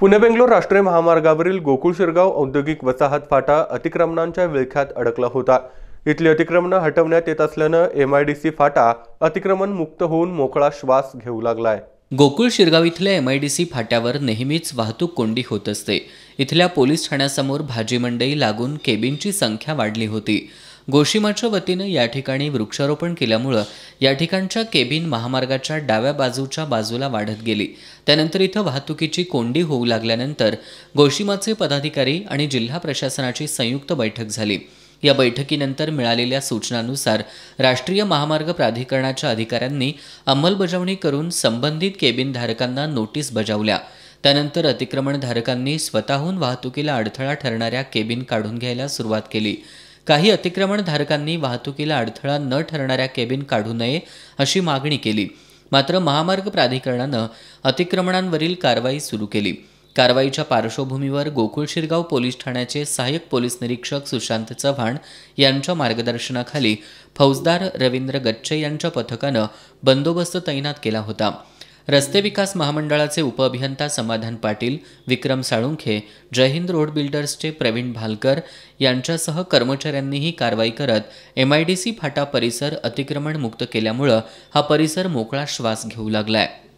पुणे बेंगलोर राष्ट्रीय महामार्गावरील गोकुळ शिरगाव औद्योगिक वसाहत फाटा अतिक्रमणांच्या विळख्यात अडकला होता इथली अतिक्रमणं हटवण्यात येत असल्यानं एम फाटा अतिक्रमण मुक्त होऊन मोकळा श्वास घेऊ लागलाय गोकुळ शिरगाव इथल्या एम फाट्यावर नेहमीच वाहतूक कोंडी होत असते इथल्या पोलीस ठाण्यासमोर भाजी मंडई लागून केबिनची संख्या वाढली होती गोशिमाच्या वतीनं या ठिकाणी वृक्षारोपण केल्यामुळं या ठिकाणच्या केबिन महामार्गाच्या डाव्या बाजूच्या बाजूला वाढत गेली त्यानंतर इथं वाहतुकीची कोंडी होऊ लागल्यानंतर गोशिमाचे पदाधिकारी आणि जिल्हा प्रशासनाची संयुक्त बैठक झाली या बैठकीनंतर मिळालेल्या सूचनानुसार राष्ट्रीय महामार्ग प्राधिकरणाच्या अधिकाऱ्यांनी अंमलबजावणी करून संबंधित केबिन धारकांना नोटीस बजावल्या त्यानंतर अतिक्रमणधारकांनी स्वतःहून वाहतुकीला अडथळा ठरणाऱ्या केबिन काढून घ्यायला सुरुवात केली काही अतिक्रमणधारकांनी वाहतुकीला अडथळा न ठरणाऱ्या केबिन काढू नये अशी मागणी केली मात्र महामार्ग प्राधिकरणानं अतिक्रमणांवरील कारवाई सुरू केली कारवाईच्या पार्श्वभूमीवर गोकुळ शिरगाव पोलीस ठाण्याचे सहाय्यक पोलीस निरीक्षक सुशांत चव्हाण यांच्या मार्गदर्शनाखाली फौजदार रवींद्र गच्चे यांच्या पथकानं बंदोबस्त तैनात केला होता रस्ते विकास महामंडळाचे उपअभियंता समाधान पाटील विक्रम साळुंखे जयहिंद रोड बिल्डर्सचे प्रवीण भालकर यांच्यासह कर्मचाऱ्यांनीही कारवाई करत एमआयडीसी फाटा परिसर अतिक्रमण मुक्त केल्यामुळं हा परिसर मोकळा श्वास घेऊ लागला आहे